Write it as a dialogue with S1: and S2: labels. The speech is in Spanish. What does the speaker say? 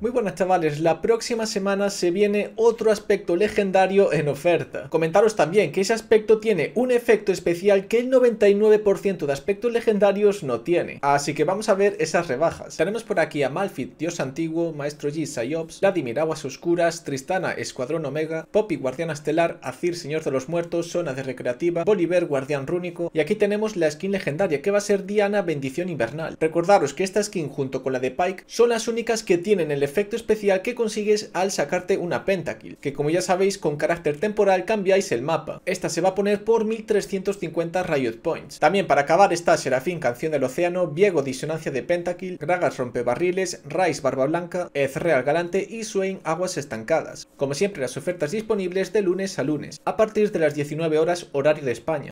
S1: Muy buenas chavales, la próxima semana se viene otro aspecto legendario en oferta. Comentaros también que ese aspecto tiene un efecto especial que el 99% de aspectos legendarios no tiene. Así que vamos a ver esas rebajas. Tenemos por aquí a Malfit, Dios Antiguo, Maestro G, Psyops, Vladimir Aguas Oscuras, Tristana, Escuadrón Omega, Poppy, Guardiana Estelar, Azir, Señor de los Muertos, Zona de Recreativa, Bolívar, Guardián Rúnico y aquí tenemos la skin legendaria que va a ser Diana, Bendición Invernal. Recordaros que esta skin junto con la de Pike son las únicas que tienen el efecto efecto especial que consigues al sacarte una pentakill, que como ya sabéis con carácter temporal cambiáis el mapa. Esta se va a poner por 1350 Riot Points. También para acabar está Serafín Canción del Océano, Viego Disonancia de Pentakill, Gragas Rompebarriles, Raiz, Barba Blanca, Ezreal Galante y Swain Aguas Estancadas. Como siempre las ofertas disponibles de lunes a lunes, a partir de las 19 horas horario de España.